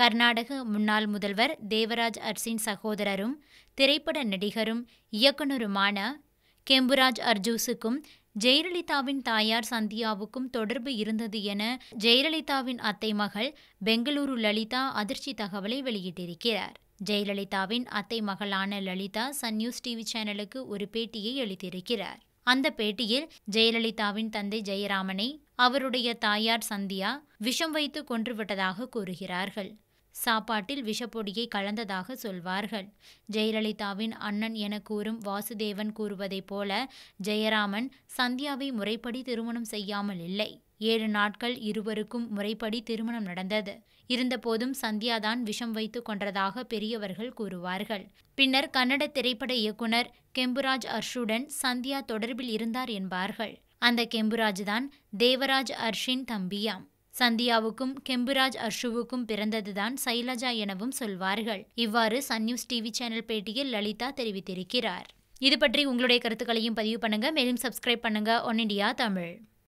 கர்நாடக முன்னாள் முதல்வர் தேவராஜ் அர்சின் சகோதரரும் திரைப்பட நடிகரும் இயக்குனருமான கெம்புராஜ் அர்ஜூஸுக்கும் ஜெயலலிதாவின் தாயார் சந்தியாவுக்கும் தொடர்பு இருந்தது என ஜெயலலிதாவின் அத்தை மகள் பெங்களூரு லலிதா அதிர்ச்சி தகவலை வெளியிட்டிருக்கிறார் ஜெயலலிதாவின் அத்தை மகளான லலிதா சன் நியூஸ் டிவி சேனலுக்கு ஒரு பேட்டியை அளித்திருக்கிறார் அந்த பேட்டியில் ஜெயலலிதாவின் தந்தை ஜெயராமனை அவருடைய தாயார் சந்தியா விஷம் வைத்து கொன்றுவிட்டதாக கூறுகிறார்கள் சாப்பாட்டில் விஷப்பொடியை கலந்ததாக சொல்வார்கள் ஜெயலலிதாவின் அண்ணன் என கூறும் வாசுதேவன் கூறுவதைப் போல ஜெயராமன் சந்தியாவை முறைப்படி திருமணம் செய்யாமல் இல்லை ஏழு நாட்கள் இருவருக்கும் முறைப்படி திருமணம் நடந்தது இருந்தபோதும் சந்தியாதான் விஷம் வைத்து கொன்றதாக பெரியவர்கள் கூறுவார்கள் பின்னர் கன்னட திரைப்பட இயக்குனர் கெம்புராஜ் அர்ஷுடன் சந்தியா தொடர்பில் இருந்தார் என்பார்கள் அந்த கெம்புராஜ் தான் தேவராஜ் அர்ஷின் தம்பியாம் சந்தியாவுக்கும் கெம்புராஜ் அர்ஷுவுக்கும் பிறந்ததுதான் சைலஜா எனவும் சொல்வார்கள் இவ்வாறு சன் நியூஸ் டிவி சேனல் பேட்டியில் லலிதா தெரிவித்திருக்கிறார் இது பற்றி உங்களுடைய கருத்துக்களையும் பதிவு பண்ணுங்க மேலும் சப்ஸ்கிரைப் பண்ணுங்க ஒன் இண்டியா தமிழ்